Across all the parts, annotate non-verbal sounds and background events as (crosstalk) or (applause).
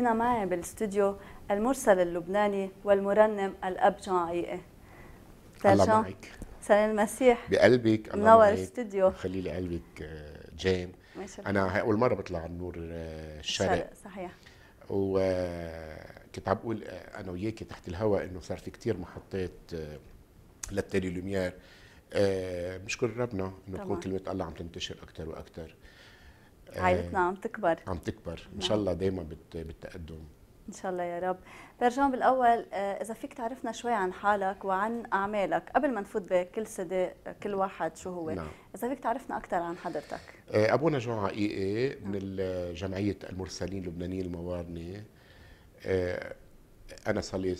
مشاهدينا معي بالاستوديو المرسل اللبناني والمرنم الاب جون عقيقي الله معك سلام المسيح بقلبك الله منور الاستوديو خلي لي قلبك آه، جيم انا هاي اول مره بطلع على النور آه، الشرق صحيح وكنت آه، عم بقول انا وياك تحت الهواء انه صار في كثير محطات للتيلي لوميير بشكر ربنا انه تكون كلمه الله عم تنتشر اكثر واكثر آه، عائلتنا عم تكبر عم تكبر ان نعم. شاء الله دائما بالتقدم ان شاء الله يا رب برجان بالاول آه، اذا فيك تعرفنا شوي عن حالك وعن اعمالك قبل ما نفوت بكل سدي كل واحد شو هو نعم. اذا فيك تعرفنا اكثر عن حضرتك آه، ابونا جون عقيقي نعم. من جمعيه المرسلين اللبنانيين الموارنه انا صار لي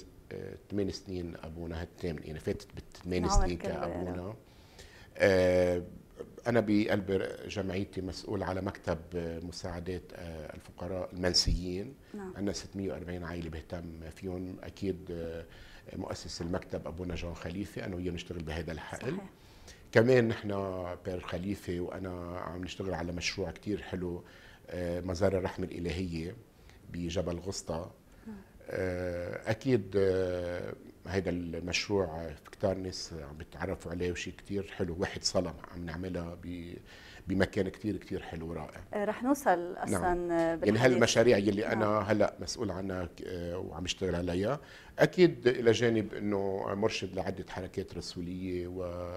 ثمان سنين ابونا هالثامن يعني فاتت بالثمان سنين كابونا أنا بقلب جمعيتي مسؤول على مكتب مساعدات آه، الفقراء المنسيين نعم. عندنا 640 عائلة بهتم فيهم أكيد آه، مؤسس المكتب أبونا جون خليفة أنا وياه نشتغل بهذا الحقل صحيح. كمان نحن بير خليفة وأنا عم نشتغل على مشروع كتير حلو آه، مزار الرحمة الإلهية بجبل غسطة نعم. أكيد هيدا المشروع في كتار ناس عم بتعرفوا عليه وشيء كتير حلو واحد صلاة عم نعملها بمكان كتير كتير حلو ورائع آه، رح نوصل نعم. اصلا نعم. يعني هالمشاريع يلي نعم. انا هلا مسؤول عنها آه، وعم اشتغل عليها اكيد الى جانب انه مرشد لعده حركات رسوليه و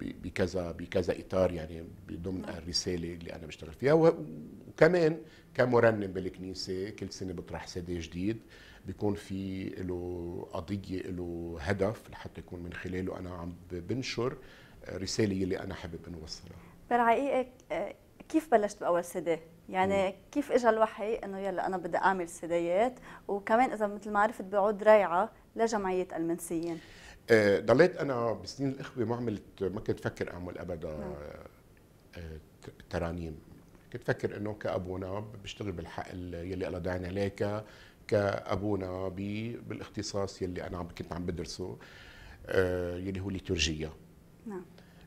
بكذا بكذا اطار يعني ضمن نعم. الرساله اللي انا بشتغل فيها وكمان كمرنم بالكنيسه كل سنه بطرح سيدي جديد بيكون في له قضيه له هدف لحتى يكون من خلاله انا عم بنشر آه، رساله اللي انا حابب نوصلها بالحقيقه آه، كيف بلشت باول دي؟ يعني مم. كيف اجى الوحي انه يلا انا بدي اعمل سديات وكمان اذا مثل ما عرفت بعود ريعه لجمعيه المنسيين آه، ضليت انا بسنين الاخوه ما عملت ما كنت فكر اعمل ابدا نعم. ترانيم كنت فكر انه كابونا بشتغل بالحق يلي الله دعنا ليك كابونا بالاختصاص يلي انا كنت عم بدرسه آه، يلي هو ليتورجيا نعم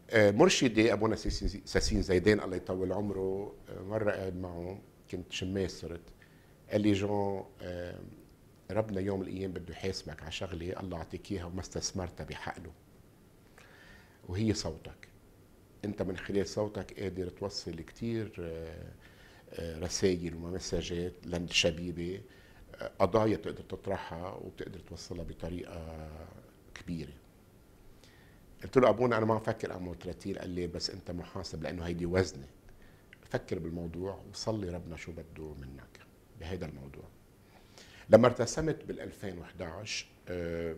آه، مرشدي ابونا ساسين زيدان الله يطول عمره آه، مره قاعد معه كنت شماس صرت قال لي جون ربنا يوم الايام بده يحاسبك على شغله الله يعطيك اياها وما استثمرتها بحقله وهي صوتك انت من خلال صوتك قادر توصل كثير رسائل ومساجات للشبيبه قضايا تقدر تطرحها وبتقدر توصلها بطريقه كبيره قلت له ابونا انا ما أفكر اعمل ترتيل قال لي بس انت محاسب لانه هيدي وزنه فكر بالموضوع وصلي ربنا شو بده منك بهذا الموضوع لما ارتسمت بال 2011 آه،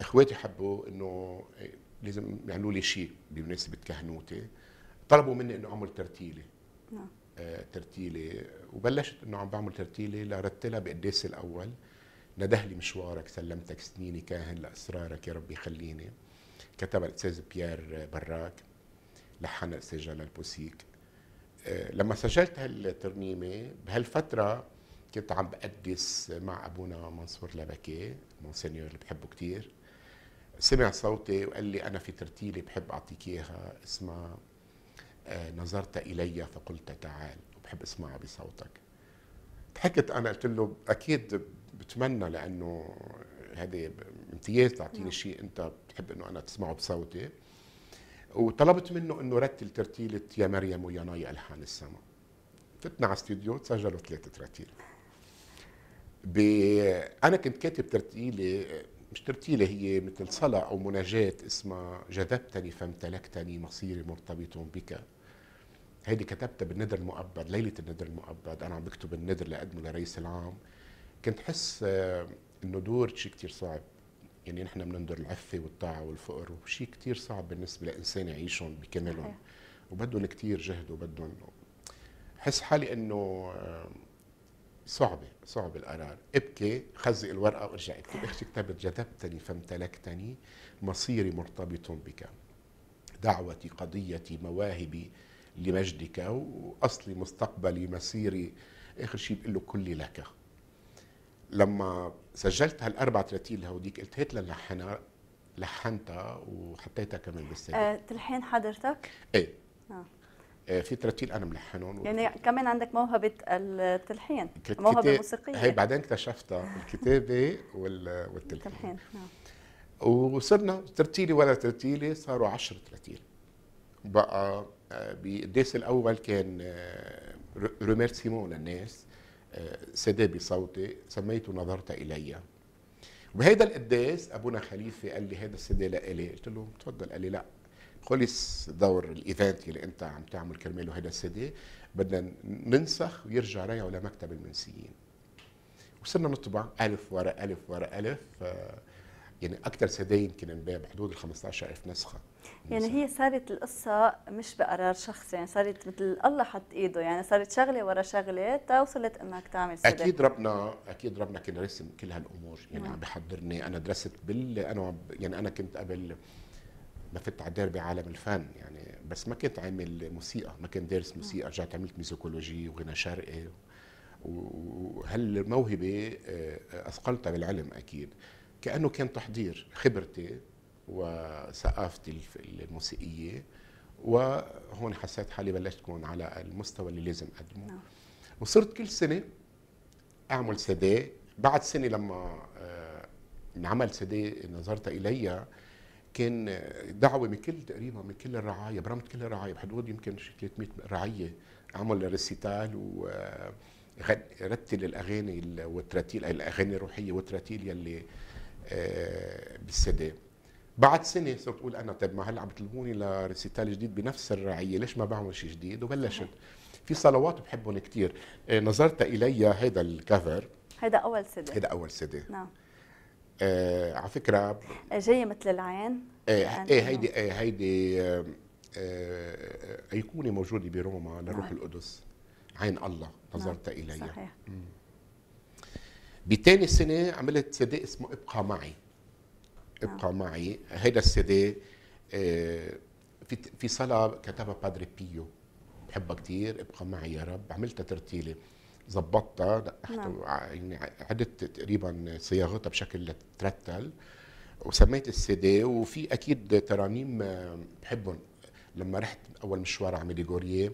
اخواتي حبوا انه آه، لازم يعملوا لي شيء بمناسبه كهنوتي طلبوا مني انه اعمل ترتيله نعم ترتيله وبلشت انه عم بعمل ترتيله لرتلها بقداسي الاول نده مشوارك سلمتك سنيني كاهن لاسرارك يا ربي خليني كتب الاستاذ بيير براك لحن الاستاذ جلال بوسيك آه، لما سجلت هالترنيمه بهالفتره كنت عم بقدس مع ابونا منصور لبكي مونسينيور اللي بحبه كثير سمع صوتي وقال لي انا في ترتيله بحب اعطيك اياها اسمها آه، نظرت إلي فقلت تعال وبحب أسمعها بصوتك ضحكت أنا قلت له أكيد بتمنى لأنه هذا امتياز تعطيني نعم. شيء أنت بتحب أنه أنا تسمعه بصوتي وطلبت منه أنه رتل ترتيلة يا مريم ويا ناي ألحان السما فتنا على استوديو تسجلوا ثلاثة ترتيل ب... أنا كنت كاتب ترتيلة مش ترتيلة هي مثل صلاة أو مناجاة اسمها جذبتني فامتلكتني مصيري مرتبط بك هيدي كتبتها بالندر المؤبد ليله الندر المؤبد انا عم بكتب الندر لاقدمه لرئيس العام كنت حس آه، انه دور شيء كثير صعب يعني نحن بنندر العفه والطاعه والفقر وشيء كثير صعب بالنسبه لانسان يعيشهم بكاملهم وبدهم كثير جهد وبدهم حس حالي انه آه، صعبه صعب القرار ابكي خزق الورقه وارجع اكتب اختي كتبت جذبتني فامتلكتني مصيري مرتبط بك دعوتي قضيتي مواهبي لمجدك وأصلي مستقبلي مسيري آخر شيء بقول له كلي لك لما سجلت هالأربع تراتيل لهوديك قلت هات لنلحنها لحنتها وحطيتها كمان بالسجل أه تلحين حضرتك؟ ايه آه. آه، في ترتيل انا ملحنهم يعني كمان عندك موهبه التلحين موهبه موسيقيه هي بعدين اكتشفتها الكتابه وال... والتلحين التلحين. آه. وصرنا ترتيلي ولا ترتيلي صاروا 10 ترتيل بقى آه، بالديس الاول كان آه، ريميرسيمون للناس آه، سدى بصوتي سميته نظرت الي وبهيدا القداس ابونا خليفه قال لي هذا السدى لا الي قلت له تفضل قال لي لا خلص دور الايفنت اللي انت عم تعمل كرماله هذا السدى بدنا ننسخ ويرجع ريعه لمكتب المنسيين وصرنا نطبع ألف وراء ألف وراء ألف آه يعني اكثر سداد يمكن انباع بحدود ال 15000 نسخه يعني هي صارت القصة مش بقرار شخصي يعني صارت مثل الله حط ايده يعني صارت شغلة ورا شغلة توصلت انك تعمل سدا اكيد ربنا اكيد ربنا كان رسم كل هالامور يعني نعم. عم بحضرني انا درست بال انا يعني انا كنت قبل ما فت على الدرب عالم الفن يعني بس ما كنت عامل موسيقى ما كنت دارس موسيقى نعم. رجعت عملت ميزيكولوجي وغنى شرقي وهالموهبه آه، آه، اثقلتها بالعلم اكيد كانه كان تحضير خبرتي وثقافتي الموسيقيه وهون حسيت حالي بلشت كون على المستوى اللي لازم اقدمه نعم. وصرت كل سنه اعمل سدي بعد سنه لما آه، انعمل سدي نظرت الي كان آه، دعوه من كل تقريبا من كل الرعايا برمت كل الرعايا بحدود يمكن شي 300 رعيه اعمل ريسيتال و آه، رتل الاغاني والتراتيل الاغاني الروحيه والتراتيل يلي آه، بالسدى بعد سنه صرت اقول انا طيب ما هلا عم تلهوني لريسيتال جديد بنفس الرعيه ليش ما بعمل شيء جديد وبلشت في صلوات بحبهم كثير آه، نظرت الي هذا الكفر هذا اول سدى هذا اول سدى نعم آه على فكره آه، جايه مثل العين يعني ايه ايه هيدي ايه هيدي ايقونه موجوده بروما للروح نعم. القدس عين الله نعم. نظرت نعم. الي صحيح. مم. بتاني سنه عملت سي اسمه ابقى معي ابقى آه. معي هيدا السي آه، في في صلاه كتبها بادري بيو بحبها كثير ابقى معي يا رب عملتها ترتيله ظبطتها نعم. يعني عدت تقريبا صياغتها بشكل ترتل وسميت السي وفي اكيد ترانيم آه، بحبهم لما رحت اول مشوار على ميديغوريه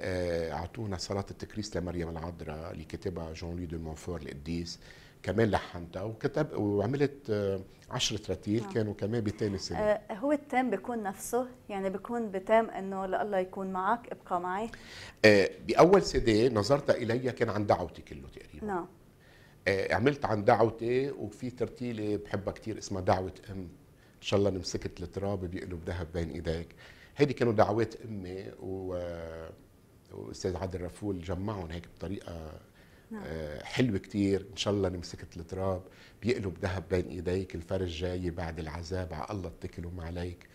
آه، اعطونا صلاه التكريس لمريم العذراء اللي كتبها جون لوي دو مونفور القديس كمان لحنتها وكتب وعملت آه، عشرة رتيل نعم. كانوا كمان بتام السنة آه، هو التام بيكون نفسه يعني بيكون بتام انه لله يكون معك ابقى معي آه باول سيدي نظرت الي كان عن دعوتي كله تقريبا نعم آه عملت عن دعوتي وفي ترتيلة بحبها كتير اسمها دعوة ام ان شاء الله نمسكت التراب بيقلب ذهب بين ايديك هيدي كانوا دعوات امي و آه والاستاذ عادل رفول جمعهم هيك بطريقه نعم. آه، حلو كتير ان شاء الله نمسكت التراب بيقلب ذهب بين ايديك الفرج جاي بعد العذاب على الله اتكل وما عليك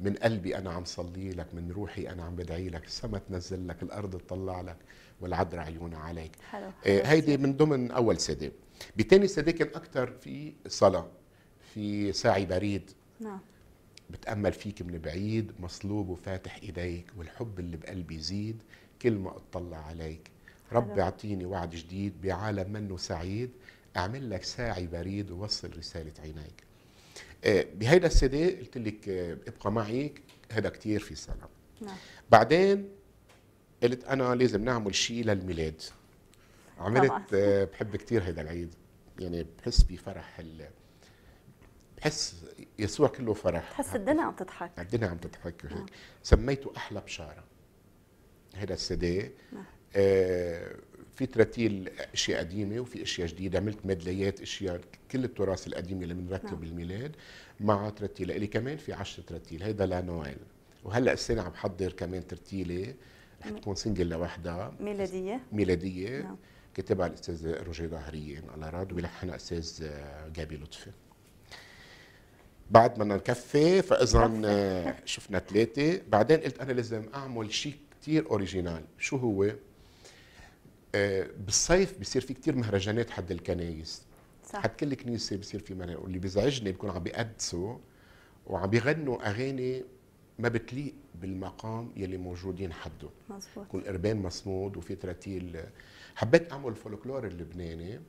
من قلبي انا عم صلي لك من روحي انا عم بدعي لك السما تنزل لك الارض تطلع لك والعذراء عيونها عليك حلو. آه هيدي من ضمن اول سدي بتاني سدي كان اكثر في صلاه في ساعي بريد نعم بتأمل فيك من بعيد مصلوب وفاتح إيديك والحب اللي بقلبي يزيد كل ما أطلع عليك رب أعطيني وعد جديد بعالم منه سعيد أعمل لك ساعي بريد ووصل رسالة عينيك آه، بهيدا السيدي قلت لك آه، ابقى معي هذا كتير في سلام نعم. بعدين قلت أنا لازم نعمل شيء للميلاد عملت طبعا. آه، بحب كتير هذا العيد يعني بحس بفرح بحس يسوع كله فرح تحس الدنيا عم تضحك الدنيا عم تضحك وهيك نعم. سميته احلى بشاره هذا السي نعم. آه. في تراتيل اشياء قديمه وفي اشياء جديده عملت ميدليات اشياء كل التراث القديم اللي بنرتله نعم. بالميلاد مع ترتيله لي كمان في 10 تراتيل هيدا لانويل وهلا السنه عم بحضر كمان ترتيله رح تكون سنجل لوحدها ميلاديه ميلاديه نعم. كتبها الاستاذ روجي ظهرية على راد ويلحنها الاستاذ آه، جابي لطفي بعد ما نكفي فاذا آه، شفنا ثلاثه بعدين قلت انا لازم اعمل شيء كثير اوريجينال شو هو آه، بالصيف بصير في كثير مهرجانات حد الكنايس صح حد كل كنيسه بصير في مهرجان واللي بيزعجني بكون عم بيقدسوا وعم بيغنوا اغاني ما بتليق بالمقام يلي موجودين حده مزبوط كل قربان مصمود وفي تراتيل حبيت اعمل الفولكلور اللبناني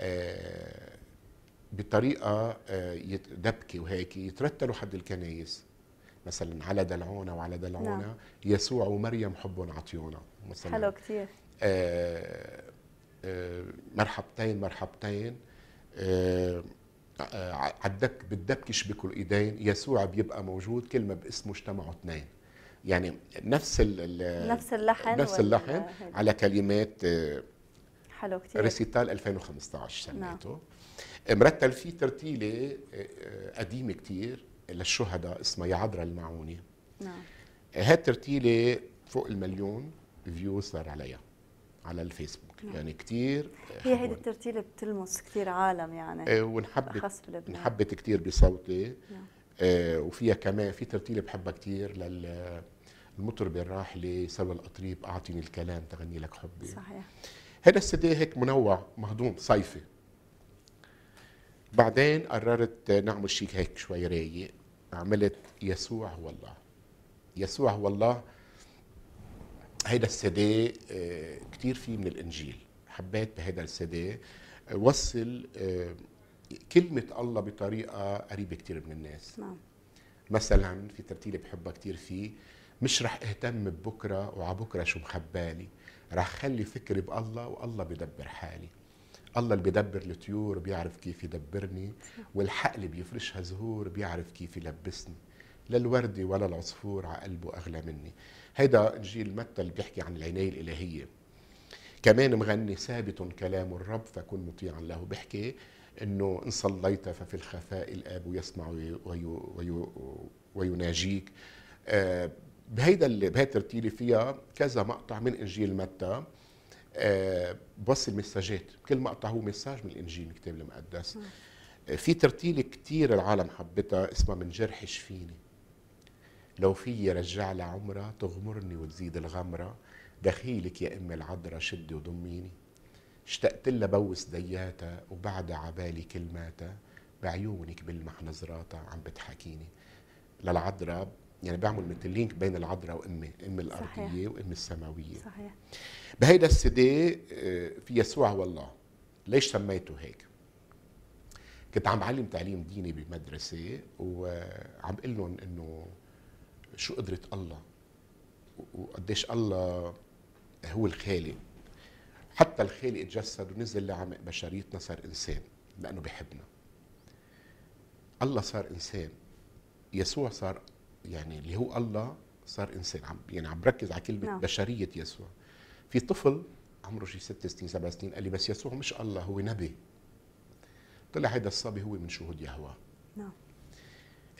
آه بطريقه آه، دبكه وهيك يترتلوا حد الكنايس مثلا على دلعونا وعلى دلعونا نعم. يسوع ومريم حب عطيونا مثلا حلو كثير آه آه مرحبتين مرحبتين آه, آه، عالدك بالدبكة شبكوا الايدين يسوع بيبقى موجود كلمه باسمه اجتمعوا اثنين يعني نفس ال نفس اللحن نفس اللحن على كلمات آه، حلو كثير ريسيتال 2015 نعم. سميته نعم. مرتل في ترتيله آه، آه، قديمه كثير للشهداء اسمها يا عذرا المعونه نعم آه، هاي الترتيله فوق المليون فيو صار عليها على الفيسبوك نعم. يعني كثير هي هيدي الترتيله بتلمس كثير عالم يعني ونحبت انحبت كثير بصوتي نعم. وفيها كمان في ترتيله بحبها كثير لل المطربه الراحله سلوى القطريب اعطيني الكلام تغني لك حبي صحيح هذا السي دي هيك منوع مهضوم صيفي بعدين قررت نعمل شيء هيك شوي رايق عملت يسوع هو الله يسوع هو الله هيدا السدي آه، كتير فيه من الانجيل حبيت بهيدا السدي آه، وصل آه، كلمة الله بطريقة قريبة كتير من الناس نعم. مثلا في ترتيلة بحبها كتير فيه مش رح اهتم ببكرة وعبكرة شو مخبالي رح خلي فكري بالله والله بدبر حالي الله اللي بيدبر الطيور بيعرف كيف يدبرني اللي بيفرشها زهور بيعرف كيف يلبسني لا الورد ولا العصفور على قلبه أغلى مني هيدا إنجيل متى اللي بيحكي عن العناية الإلهية كمان مغني ثابت كلام الرب فكن مطيعا له بحكي انه ان صليت ففي الخفاء الاب يسمع وي وي ويناجيك آه، بهيدا بهي الترتيله فيها كذا مقطع من انجيل متى آه، بوصل مساجات كل مقطع هو مساج من الانجيل من الكتاب المقدس آه، في ترتيلة كتير العالم حبتها اسمها من جرح شفيني لو في رجع لعمرة تغمرني وتزيد الغمرة دخيلك يا أم العذراء شدي وضميني اشتقت لها بوس دياتها وبعد عبالي كلماتها بعيونك بلمح نظراتها عم بتحكيني للعذراء يعني بعمل مثل لينك بين العذراء وامي ام الارضيه وام السماويه صحيح بهيدا السيدي آه، في يسوع والله ليش سميته هيك؟ كنت عم بعلم تعليم ديني بمدرسه وعم بقول لهم انه شو قدره الله وقديش الله هو الخالق حتى الخالق تجسد ونزل لعمق بشريتنا صار انسان لانه بحبنا الله صار انسان يسوع صار يعني اللي هو الله صار انسان عم يعني عم بركز على كلمه نعم. بشريه يسوع في طفل عمره شي ست سنين سبع سنين قال لي بس يسوع مش الله هو نبي طلع هيدا الصبي هو من شهود يهوى نعم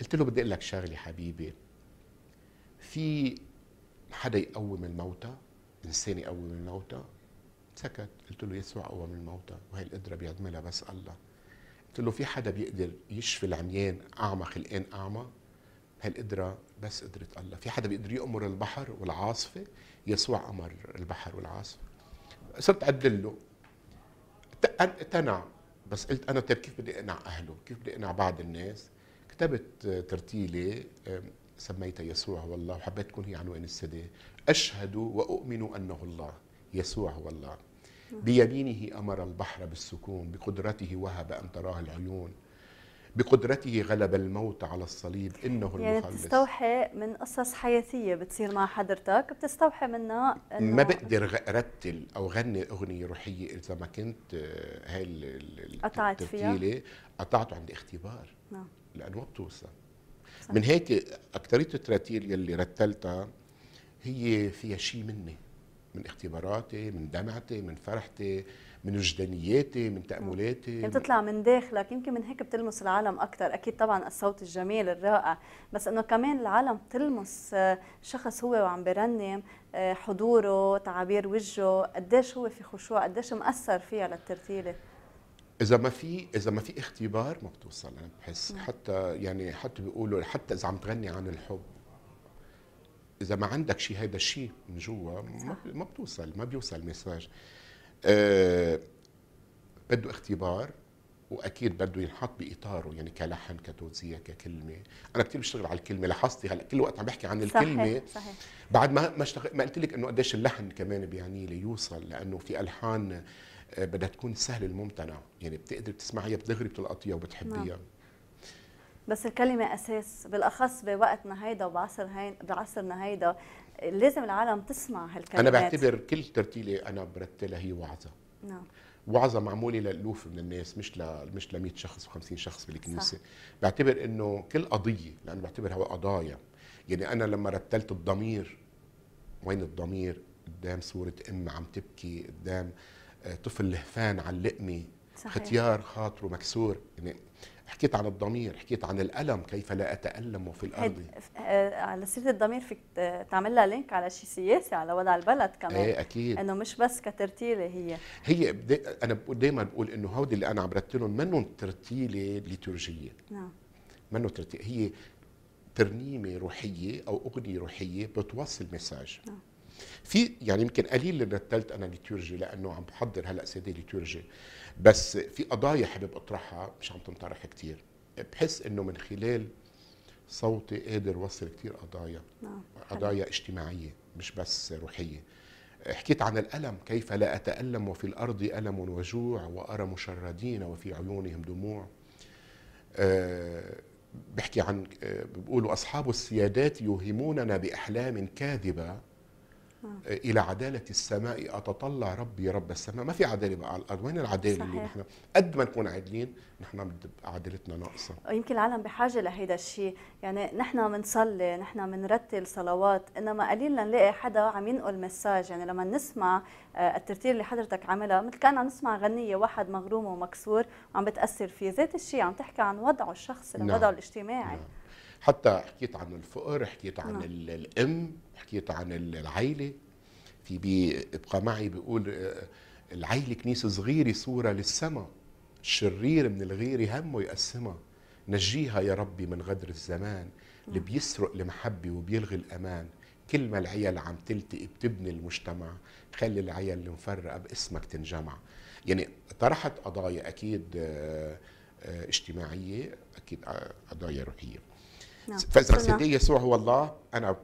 قلت له بدي اقول لك شغله حبيبي في حدا يقوم الموتى انسان يقوم الموتى سكت قلت له يسوع قوم الموتى وهي القدره بيعملها بس الله قلت له في حدا بيقدر يشفي العميان اعمى خلقان اعمى هالقدرة بس قدرة الله في حدا بيقدر يأمر البحر والعاصفة يسوع أمر البحر والعاصفة صرت أدل له اقتنع بس قلت أنا طيب كيف بدي أقنع أهله كيف بدي أقنع بعض الناس كتبت ترتيلة سميتها يسوع هو الله وحبيت تكون هي عنوان السدة أشهد وأؤمن أنه الله يسوع هو الله نعم. بيمينه أمر البحر بالسكون بقدرته وهب أن تراه العيون بقدرته غلب الموت على الصليب انه يعني المخلص بتستوحي من قصص حياتيه بتصير مع حضرتك بتستوحي منها إنه ما بقدر رتل او غني اغنيه روحيه اذا ما كنت آه، هاي قطعت فيها قطعته عند اختبار نعم لانه ما بتوصل من هيك اكثريه التراتيل يلي رتلتها هي فيها شيء مني من اختباراتي من دمعتي من فرحتي من وجدانياتي من تأملاتي يعني بتطلع من داخلك يمكن من هيك بتلمس العالم أكثر أكيد طبعا الصوت الجميل الرائع بس إنه كمان العالم تلمس آه، شخص هو وعم برنم آه، حضوره تعابير وجهه قديش هو في خشوع قديش مأثر فيها للترتيلة اذا ما في اذا ما في اختبار ما بتوصل انا بحس حتى يعني حتى بيقولوا حتى اذا عم تغني عن الحب اذا ما عندك شيء هذا الشيء من جوا ما بتوصل ما بيوصل مساج أه بده اختبار واكيد بده ينحط باطاره يعني كلحن كتوزيع ككلمه انا كثير بشتغل على الكلمه لاحظتي هلا كل وقت عم بحكي عن الكلمه صحيح صحيح. بعد ما ما, اشتغل ما قلت لك انه قديش اللحن كمان بيعني لي يوصل لانه في الحان آه، بدها تكون سهل الممتنع يعني بتقدر تسمعيها بتغري بتلقطيها وبتحبيها نعم. بس الكلمة أساس بالأخص بوقتنا هيدا وبعصر هين بعصرنا هيدا لازم العالم تسمع هالكلمات أنا بعتبر كل ترتيلة أنا برتلها هي وعظة نعم وعظة معمولة لألوف من الناس مش ل مش ل 100 شخص و50 شخص بالكنيسة صح. بعتبر إنه كل قضية لأنه بعتبرها قضايا يعني أنا لما رتلت الضمير وين الضمير قدام صورة أم عم تبكي قدام آه، طفل لهفان على اللقمة ختيار خاطره مكسور يعني حكيت عن الضمير حكيت عن الألم كيف لا أتألم وفي الأرض آه، على سيرة الضمير فيك تعمل لها لينك على شيء سياسي على وضع البلد كمان ايه أكيد إنه مش بس كترتيلة هي هي بدي أنا دايما بقول إنه هودي اللي أنا عم رتلهم منهم ترتيلة ليتورجية نعم منه ترتيلة هي ترنيمة روحية أو أغنية روحية بتوصل مساج نعم في يعني يمكن قليل اللي رتلت انا ليتورجي لانه عم بحضر هلا سيدي ليتورجي بس في قضايا حابب اطرحها مش عم تنطرح كتير بحس انه من خلال صوتي قادر وصل كتير قضايا نعم. قضايا اجتماعيه مش بس روحيه حكيت عن الألم كيف لا أتألم وفي الأرض ألم وجوع وأرى مشردين وفي عيونهم دموع آه، بحكي عن آه، بيقولوا أصحاب السيادات يوهموننا بأحلام كاذبة آه. الى عداله السماء اتطلع ربي رب السماء ما في عداله بقى على الارض وين العداله صحيح. اللي نحن قد ما نكون عادلين نحن عدالتنا ناقصه يمكن العالم بحاجه لهيدا الشيء يعني نحن بنصلي نحن بنرتل صلوات انما قليل نلاقي حدا عم ينقل مساج يعني لما نسمع آه، الترتيل اللي حضرتك عاملها مثل كان عم نسمع غنيه واحد مغروم ومكسور وعم بتاثر فيه ذات الشيء عم تحكي عن وضعه الشخصي نعم. وضعه الاجتماعي نعم. حتى حكيت عن الفقر حكيت عن نعم. الام حكيت عن العيلة في بي ابقى معي بيقول آه، العيلة كنيسة صغيرة صورة للسما الشرير من الغير همه يقسمها نجيها يا ربي من غدر الزمان اللي بيسرق المحبة وبيلغي الأمان كل ما العيال عم تلتقي بتبني المجتمع خلي العيال المفرقة باسمك تنجمع يعني طرحت قضايا أكيد آه، آه، اجتماعية أكيد قضايا روحية نعم. فإذا سيدي يسوع هو الله أنا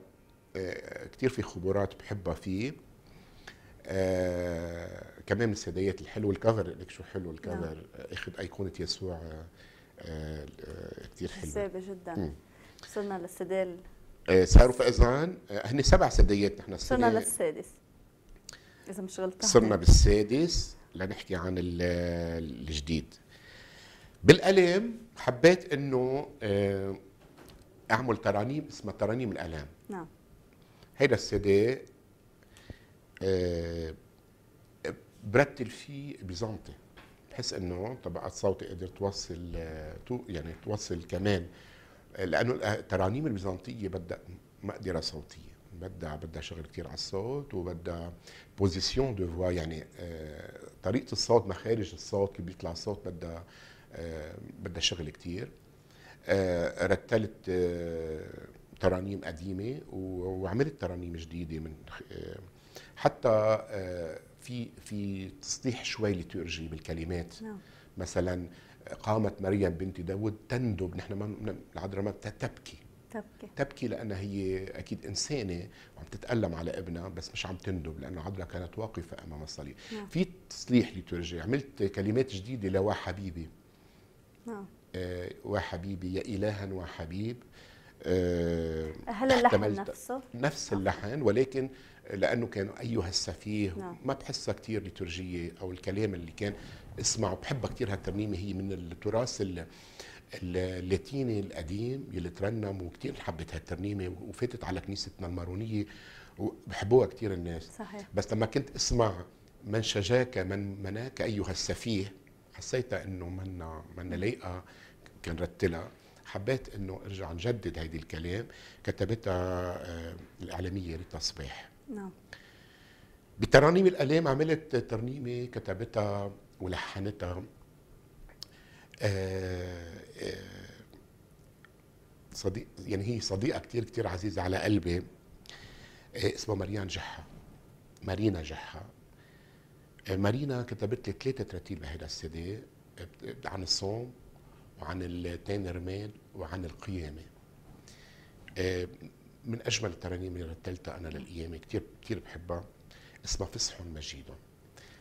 آه، كتير في خبرات بحبها فيه آه، كمان من السيديات الحلوه الكفر لك شو حلو الكفر نعم. اخذ ايقونه يسوع آه, آه، كثير حلوه جذابه جدا وصلنا صرنا للسدال صاروا في اذان هن سبع سديات نحن صرنا للسادس اذا مش غلطان صرنا بالسادس لنحكي عن الجديد بالالام حبيت انه اعمل ترانيم اسمها ترانيم الالام نعم هيدا السي دي آه، برتل فيه بيزنطي بحس انه طبقات صوتي قدر توصل آه، يعني توصل كمان لانه الترانيم البيزنطيه بدها مقدره صوتيه بدها بدها شغل كثير على الصوت وبدها بوزيسيون دو فوا يعني آه، طريقه الصوت مخارج الصوت كيف بيطلع الصوت بدها بدها شغل كثير رتلت ترانيم قديمه وعملت ترانيم جديده من آه، حتى آه، في في تسطيح شوي لتورجي بالكلمات نعم. مثلا قامت مريم بنت داود تندب نحن ما العذراء ما تبكي تبكي تبكي لانها هي اكيد انسانه وعم تتالم على ابنها بس مش عم تندب لانه عذراء كانت واقفه امام الصليب نعم. في تصليح لتورجي عملت كلمات جديده لوا حبيبي نعم آه، وحبيبي يا الها وحبيب آه، هل اللحن نفسه؟ نفس اللحن ولكن لانه كانوا ايها السفيه نعم. ما بحسها كثير ليتورجيه او الكلام اللي كان اسمعه بحبها كثير هالترنيمه هي من التراث اللاتيني القديم يلي ترنم وكثير حبت هالترنيمه وفاتت على كنيستنا المارونيه وبحبوها كثير الناس صحيح. بس لما كنت اسمع من شجاك من مناك ايها السفيه حسيتها انه منا منا لايقه كان رتلها حبيت انه ارجع نجدد هيدي الكلام كتبتها آه، الاعلاميه ريتا صباح نعم بترانيم الالام عملت ترنيمه كتبتها ولحنتها آه، آه، صديق يعني هي صديقه كثير كثير عزيزه على قلبي اسمها مريان جحه مارينا جحه مارينا كتبت لي ثلاثه تراتيل بهذا السي دي عن الصوم وعن التاني رمال وعن القيامه آه، من اجمل الترانيم اللي رتلتها انا للقيامه كثير كثير بحبها اسمها فصح مجيد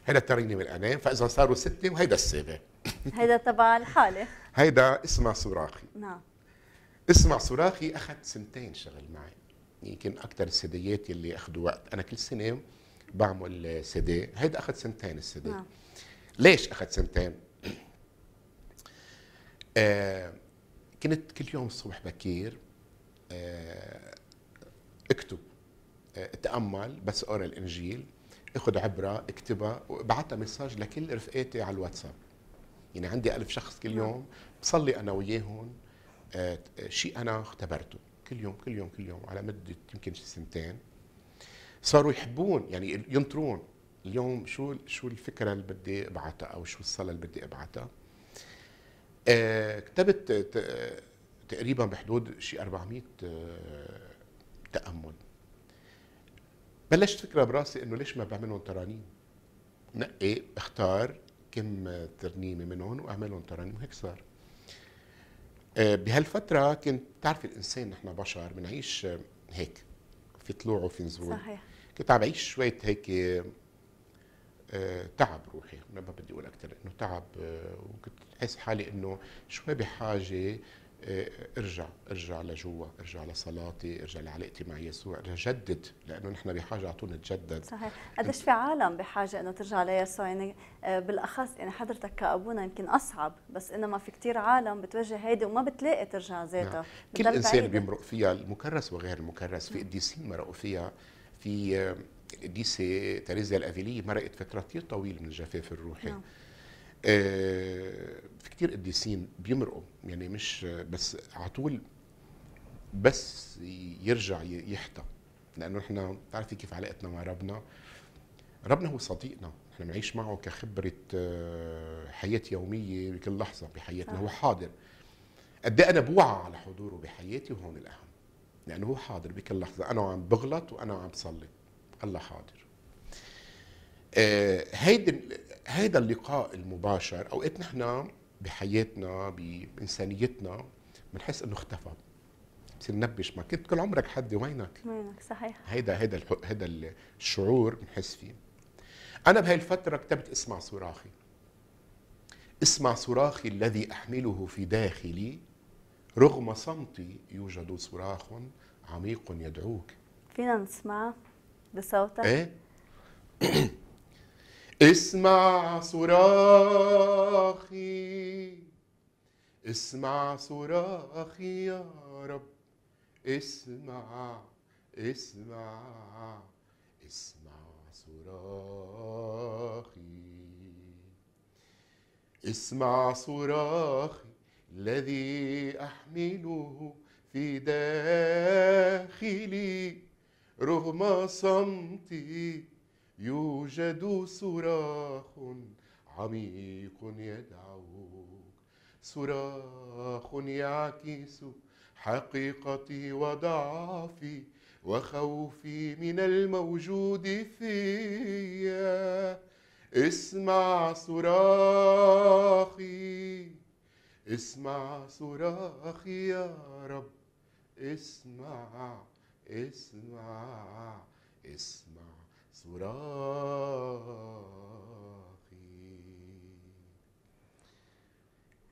هيدا الترنيم الانام فاذا صاروا سته وهيدا السابع هيدا تبع الحاله (laughs) هيدا اسمها صراخي نعم اسمع صراخي اخذ سنتين شغل معي يمكن اكثر السديات اللي اخذوا وقت انا كل سنه بعمل سدي هيدا اخذ سنتين السدي نعم. ليش اخذ سنتين آه، كنت كل يوم الصبح بكير آه، اكتب اتامل آه، بس اقرا الانجيل اخذ عبره اكتبها وابعتها مساج لكل رفقاتي على الواتساب يعني عندي ألف شخص كل نعم. يوم بصلي انا وياهم شيء انا اختبرته كل يوم كل يوم كل يوم على مده يمكن سنتين صاروا يحبون يعني ينطرون اليوم شو شو الفكره اللي بدي ابعتها او شو الصلاه اللي بدي ابعتها آه، كتبت تقريبا بحدود شيء 400 آه، تامل بلشت فكره براسي انه ليش ما بعملهم ترانيم نقي اختار كم ترنيمه منهم واعملهم ترانيم وهيك صار آه، بهالفتره كنت تعرف الانسان نحن بشر بنعيش هيك في طلوع وفي نزول صحيح كنت عم بعيش شويه هيك آه، تعب روحي ما بدي اقول اكثر انه تعب آه، وكنت احس حالي انه شوي بحاجه آه، ارجع ارجع لجوا ارجع لصلاتي ارجع لعلاقتي مع يسوع ارجع جدد لانه نحن بحاجه على طول نتجدد صحيح قديش في عالم بحاجه انه ترجع ليسوع يعني بالاخص يعني حضرتك كابونا يمكن اصعب بس انما في كثير عالم بتواجه هيدي وما بتلاقي ترجع ذاتها نعم. كل انسان بيمرق فيها المكرس وغير المكرس في قديسين مرقوا فيها في ديس سي تريزا الافيلي مرقت فتره كثير طويله من الجفاف الروحي نعم. آه في كثير قديسين بيمرقوا يعني مش بس على طول بس يرجع يحتى لانه احنا بتعرفي كيف علاقتنا مع ربنا ربنا هو صديقنا احنا بنعيش معه كخبره آه، حياه يوميه بكل لحظه بحياتنا صح. هو حاضر قد إيه انا بوعى على حضوره بحياتي وهون الاهم لانه هو حاضر بكل لحظه انا عم بغلط وانا عم بصلي الله حاضر آه، هيدا هيدا اللقاء المباشر اوقات إيه نحن بحياتنا بانسانيتنا بنحس انه اختفى بصير نبش ما كنت كل عمرك حدي وينك؟ وينك صحيح هيدا هيدا هيدا الشعور بنحس فيه انا بهي الفتره كتبت اسمع صراخي اسمع صراخي الذي احمله في داخلي رغم صمتي يوجد صراخ عميق يدعوك فينا نسمعه بصوتك ايه (clears throat) اسمع صراخي اسمع صراخي يا رب اسمع اسمع اسمع صراخي اسمع صراخي الذي احمله في داخلي رغم صمتي يوجد صراخ عميق يدعوك صراخ يعكس حقيقتي وضعفي وخوفي من الموجود فيا اسمع صراخي اسمع صراخي يا رب اسمع اسمع اسمع صراخي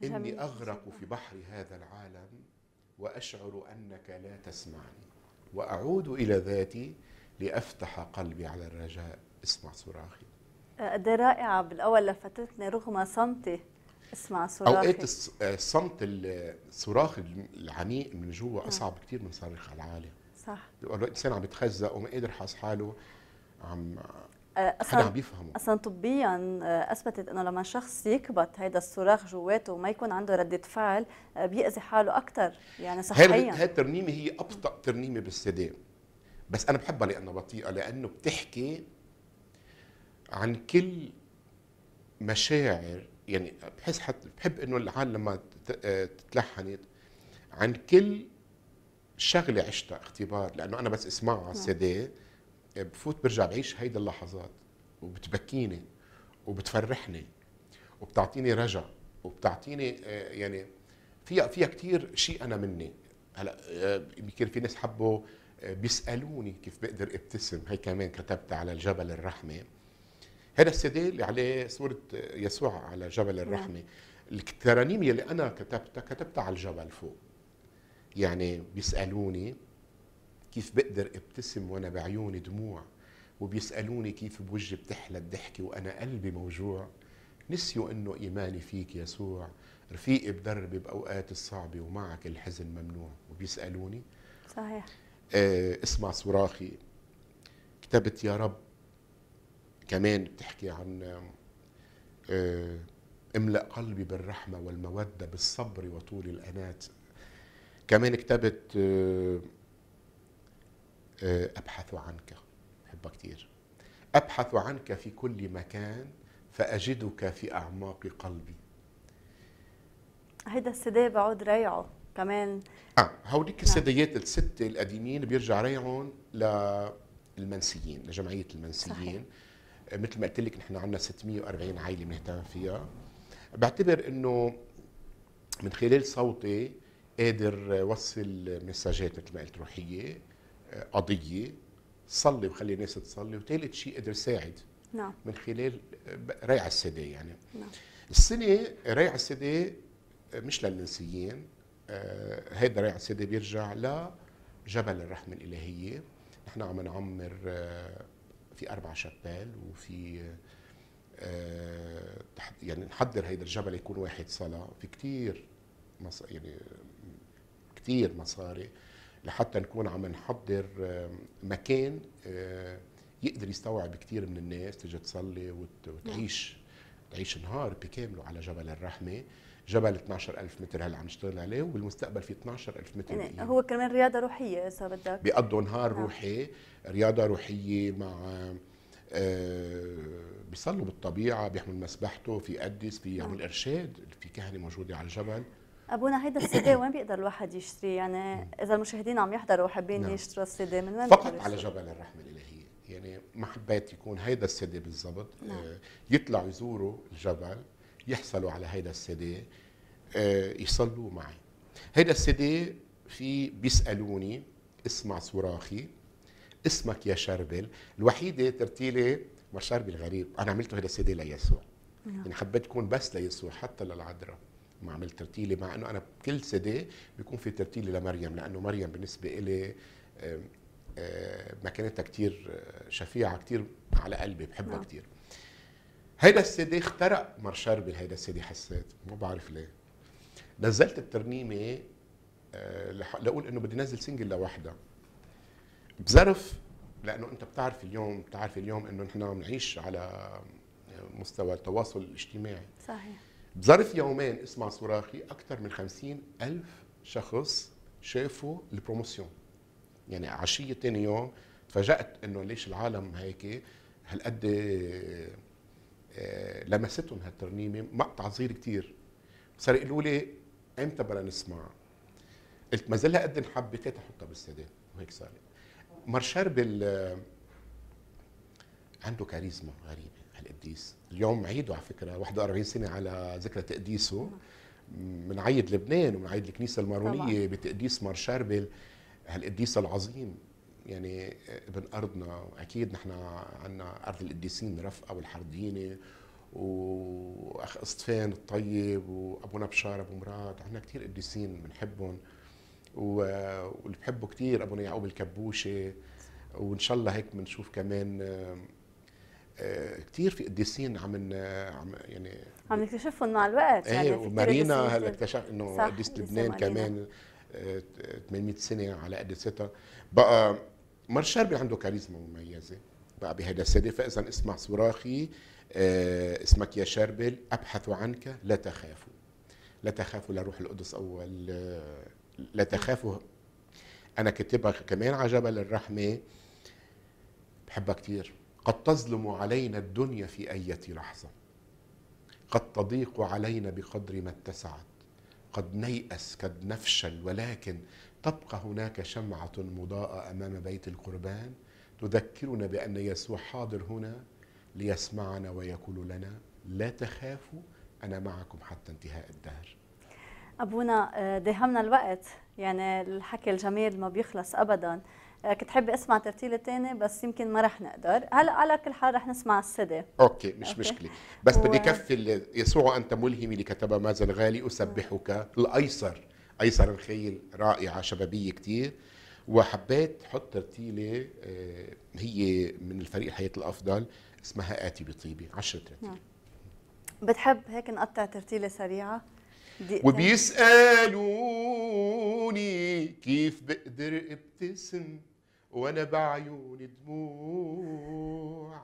إني أغرق في بحر هذا العالم وأشعر أنك لا تسمعني وأعود إلى ذاتي لأفتح قلبي على الرجاء اسمع صراخي ده رائعة بالأول لفتتني رغم صمتي اسمع صراخي أوقات الصمت آه، الصراخ العميق من جوا أصعب كتير من صرخ العالم صح الانسان عم يتخزق وما قادر حاس حاله عم آه، اصلا عم بيفهمه اصلا طبيا آه، اثبتت انه لما شخص يكبت هذا الصراخ جواته وما يكون عنده رده فعل آه، بيأذي حاله اكثر يعني صحيا هاي الترنيمه هي ابطا ترنيمه بالسلام بس انا بحبها لانها بطيئه لانه بتحكي عن كل مشاعر يعني بحس حتى بحب انه العالم لما تلحنت عن كل شغله عشتها اختبار لانه انا بس اسمعها نعم. سي دي بفوت برجع بعيش هيدي اللحظات وبتبكيني وبتفرحني وبتعطيني رجع وبتعطيني آه، يعني فيها فيها كثير شيء انا مني هلا آه، يمكن في ناس حبوا آه، بيسالوني كيف بقدر ابتسم هي كمان كتبتها على الجبل الرحمه هذا السيدي اللي عليه صوره يسوع على جبل نعم. الرحمه الترانيم اللي انا كتبتها كتبتها على الجبل فوق يعني بيسالوني كيف بقدر ابتسم وانا بعيوني دموع وبيسالوني كيف بوجهي بتحلى الضحكه وانا قلبي موجوع نسيوا انه ايماني فيك يسوع رفيقي بدربي باوقات الصعبه ومعك الحزن ممنوع وبيسالوني صحيح آه اسمع صراخي كتبت يا رب كمان بتحكي عن آه املأ قلبي بالرحمة والمودة بالصبر وطول الأنات كمان كتبت آه، آه، أبحث عنك بحبها كثير أبحث عنك في كل مكان فأجدك في أعماق قلبي هيدا السيدي بعود ريعه كمان اه هوديك نعم. السديات الست القديمين بيرجع ريعهم للمنسيين لجمعيه المنسيين صحيح. آه، مثل ما قلت لك نحن عندنا 640 عائله بنهتم فيها بعتبر انه من خلال صوتي قادر وصل مساجات مثل ما قلت روحيه آه، قضيه صلي وخلي الناس تصلي وثالث شيء قدر ساعد نعم من خلال آه، ريع السدي يعني نعم السنه ريع السدي آه، مش للمنسيين هيدا ريع السدي بيرجع لجبل الرحمه الالهيه نحن عم نعمر في اربع شبال وفي يعني نحضر هيدا الجبل يكون واحد صلاه في كثير يعني كثير مصاري لحتى نكون عم نحضر مكان آه، يقدر يستوعب كثير من الناس تيجي تصلي وتعيش نعم. تعيش نهار بكامله على جبل الرحمه جبل 12000 متر هلا عم نشتغل عليه وبالمستقبل في 12000 متر يعني هو كمان رياضه روحيه اذا بدك بيقضوا نهار نعم. روحي رياضه روحيه مع آه بيصلوا بالطبيعه بيحمل مسبحته في قدس بيعمل ارشاد في كهنه موجوده على الجبل ابونا هيدا السي دي وين بيقدر الواحد يشتري يعني اذا المشاهدين عم يحضروا وحابين نعم. يشتروا السي دي من وين فقط على جبل الرحمه الالهيه يعني ما حبيت يكون هيدا السي دي بالضبط نعم. يطلع آه، يطلعوا يزوروا الجبل يحصلوا على هيدا السي دي آه، يصلوا معي هيدا السي دي في بيسالوني اسمع صراخي اسمك يا شربل الوحيده ترتيلي ما شربل غريب انا عملته هيدا السي دي ليسوع نعم. يعني حبيت تكون بس ليسوع حتى للعذراء ما عملت ترتيلي مع انه انا كل سدي بيكون في ترتيلي لمريم لانه مريم بالنسبه الي مكانتها كتير آه، شفيعه كتير على قلبي بحبها نعم. كتير هيدا السدي اخترق مرشار بهيدا السدي حسيت ما بعرف ليه نزلت الترنيمه آه، لاقول انه بدي نزل سنجل لوحدها بظرف لانه انت بتعرف اليوم بتعرف اليوم انه نحن بنعيش على مستوى التواصل الاجتماعي صحيح بظرف يومين اسمع صراخي اكثر من خمسين ألف شخص شافوا البروموسيون يعني عشية تاني يوم تفاجأت انه ليش العالم هيك هالقد آه، آه، لمستهم هالترنيمة مقطع صغير كتير صار يقولوا لي امتى بدنا نسمع قلت ما زلها قد الحبه ليت احطها بالسيدي وهيك صار مارشال بال آه، عنده كاريزما غريبه القديس اليوم عيده على فكره 41 سنه على ذكرى تقديسه بنعيد لبنان وبنعيد الكنيسه المارونيه بتقديس مار شربل هالقديس العظيم يعني ابن ارضنا واكيد نحن عندنا ارض القديسين رفقه والحردينه واخ اصطفان الطيب وابونا بشار ابو مراد عندنا كثير قديسين بنحبهم واللي بحبه كثير ابونا يعقوب الكبوشه وان شاء الله هيك بنشوف كمان آه، كثير في قديسين عم عم يعني عم نكتشفهم مع الوقت إيه، يعني ومارينا هلا اكتشف انه قديسه لبنان كمان 800 آه، سنه على قديستها بقى مر شربي عنده كاريزما مميزه بقى بهذا السنه فاذا اسمع صراخي آه، اسمك يا شربل ابحث عنك لا تخافوا لا تخافوا لا روح القدس اول لا تخافوا انا كتبها كمان على جبل الرحمه بحبها كثير قد تظلم علينا الدنيا في أية لحظة قد تضيق علينا بقدر ما اتسعت قد نيأس قد نفشل ولكن تبقى هناك شمعة مضاءة أمام بيت القربان تذكرنا بأن يسوع حاضر هنا ليسمعنا ويقول لنا لا تخافوا أنا معكم حتى انتهاء الدهر أبونا آه، دهمنا الوقت يعني الحكي الجميل ما بيخلص أبداً آه، كنت حابه اسمع ترتيل الثاني بس يمكن ما رح نقدر هلا على كل حال رح نسمع السدى اوكي مش أوكي. مشكله بس و... بدي كفي يسوع انت ملهمي لكتب مازن غالي اسبحك الايسر ايسر الخيل رائعه شبابيه كثير وحبيت حط ترتيله آه، هي من الفريق الحياه الافضل اسمها اتي بطيبه 10 ترتيل نعم. بتحب هيك نقطع ترتيله سريعه وبيسالوني كيف بقدر ابتسم وانا بعيون دموع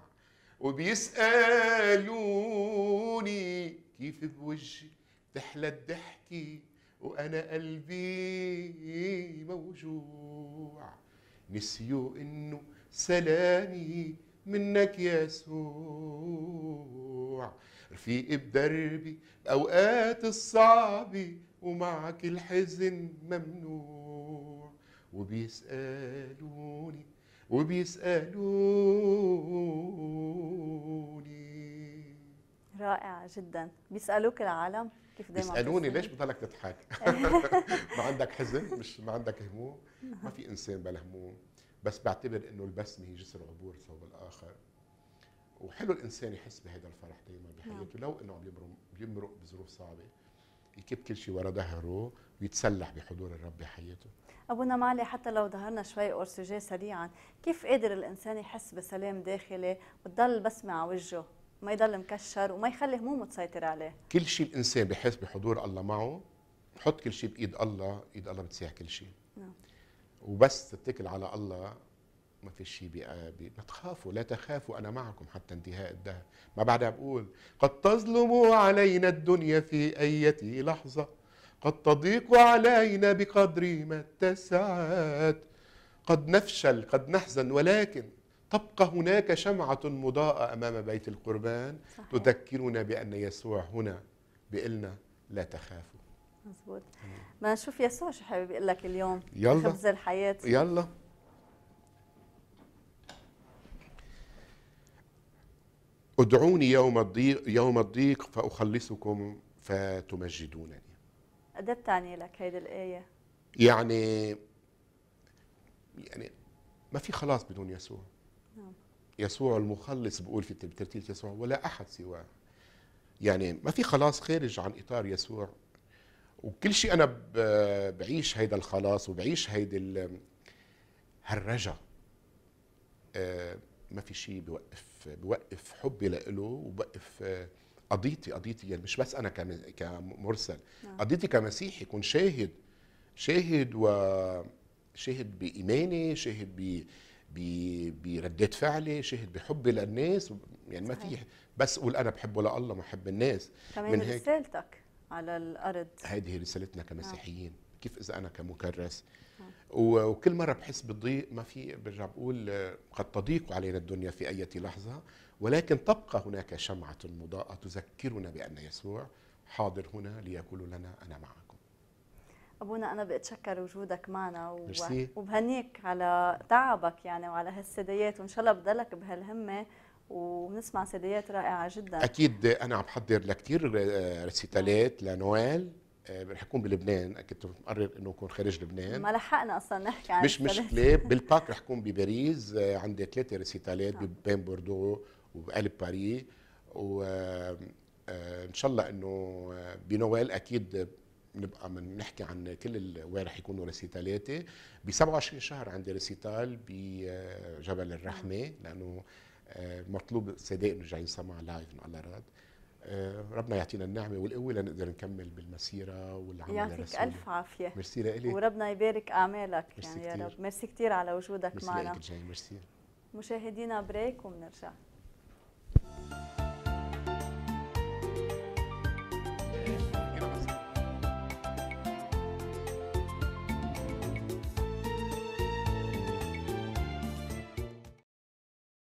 وبيسألوني كيف بوجهي تحلى الضحكي وانا قلبي موجوع نسيوا انه سلامي منك يسوع رفيق بدربي اوقات الصعبه ومعك الحزن ممنوع وبيسألوني وبيسألوني رائع جدا بيسألوك العالم كيف دايما بيسألوني ليش بضلك تضحك (laughs) ما عندك حزن مش ما عندك هموم ما في إنسان بلا هموم بس بعتبر إنه البسمة هي جسر عبور صوب الآخر وحلو الإنسان يحس بهذا الفرح دايما بحياته نعم. لو إنه عم يمرق بظروف صعبة يكب كل شيء ورا ظهره ويتسلح بحضور الرب بحياته ابونا معلي حتى لو ظهرنا شوي اورسوجيه سريعا كيف قادر الانسان يحس بسلام داخلي وتضل بس على وجهه ما يضل مكشر وما يخلي همومه تسيطر عليه كل شيء الانسان بحس بحضور الله معه حط كل شيء بايد الله ايد الله بتسيح كل شيء نعم. وبس تتكل على الله ما في شيء آه، ما تخافوا لا تخافوا انا معكم حتى انتهاء الدهر ما بعدها بقول قد تظلم علينا الدنيا في اية لحظة قد تضيق علينا بقدر ما اتسعت قد نفشل قد نحزن ولكن تبقى هناك شمعة مضاءة أمام بيت القربان صحيح. تذكرنا بأن يسوع هنا بقلنا لا تخافوا مزبوط ما نشوف يسوع شو حابب يقول لك اليوم يلا خبز الحياة يلا ادعوني يوم الضيق يوم الضيق فأخلصكم فتمجدونني ده بتعني لك هيدي الآية يعني يعني ما في خلاص بدون يسوع نعم. يسوع المخلص بقول في ترتيب يسوع ولا أحد سواه يعني ما في خلاص خارج عن إطار يسوع وكل شيء أنا بعيش هيدا الخلاص وبعيش هيدي هالرجا آه، ما في شيء بيوقف بوقف حبي له وبوقف آه، قضيتي قضيتي يعني مش بس انا كمرسل نعم. قضيتي كمسيحي كون شاهد شاهد و شاهد بايماني شاهد بردات فعلي شاهد بحبي للناس يعني ما في بس اقول انا بحبه لله ما بحب الناس كمان رسالتك على الارض هذه رسالتنا نعم. كمسيحيين كيف اذا انا كمكرس وكل مره بحس بالضيق ما في برجع بقول قد تضيق علينا الدنيا في اي لحظه ولكن تبقى هناك شمعه مضاءه تذكرنا بان يسوع حاضر هنا ليقول لنا انا معكم. ابونا انا بتشكر وجودك معنا وبهنيك على تعبك يعني وعلى هالسديات وان شاء الله بضلك بهالهمه وبنسمع سديات رائعه جدا اكيد انا عم بحضر لكثير آه، رسيتالات لنوال آه، رح يكون بلبنان اكيد مقرر انه يكون خارج لبنان ما لحقنا اصلا نحكي عن مش مشكله (laughs) بالباك رح يكون بباريس آه، عندي ثلاثه ريسيتالات آه. بين بوردو وبقلب باريس و ان شاء الله انه بنوال اكيد بنبقى بنحكي عن كل وين رح يكونوا ريسيتالاتي ب 27 شهر عندي ريسيتال بجبل الرحمه لانه مطلوب السادات انه جايين سمع لايف ان الله آه، ربنا يعطينا النعمه والقوه لنقدر نكمل بالمسيره والعمل يعطيك الف عافيه ميرسي لك وربنا يبارك اعمالك يعني كتير. يا رب ميرسي كثير على وجودك ميرسي معنا ميرسي مشاهدينا بريك وبنرجع